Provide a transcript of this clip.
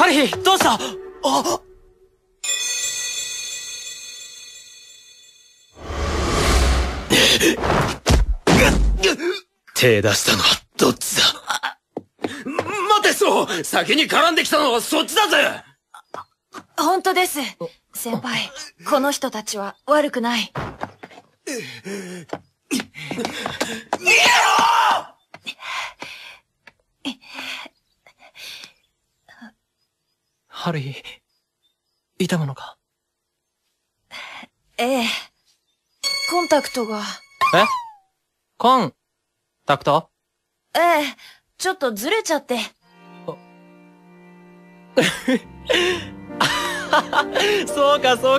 ハリヒどうしたあっ手出したのはどっちだ待てそう先に絡んできたのはそっちだぜ本当です先輩この人たちは悪くない逃げろハリー、痛むのかええ。コンタクトが。えコン、タクトええ、ちょっとずれちゃって。そうか、そうか。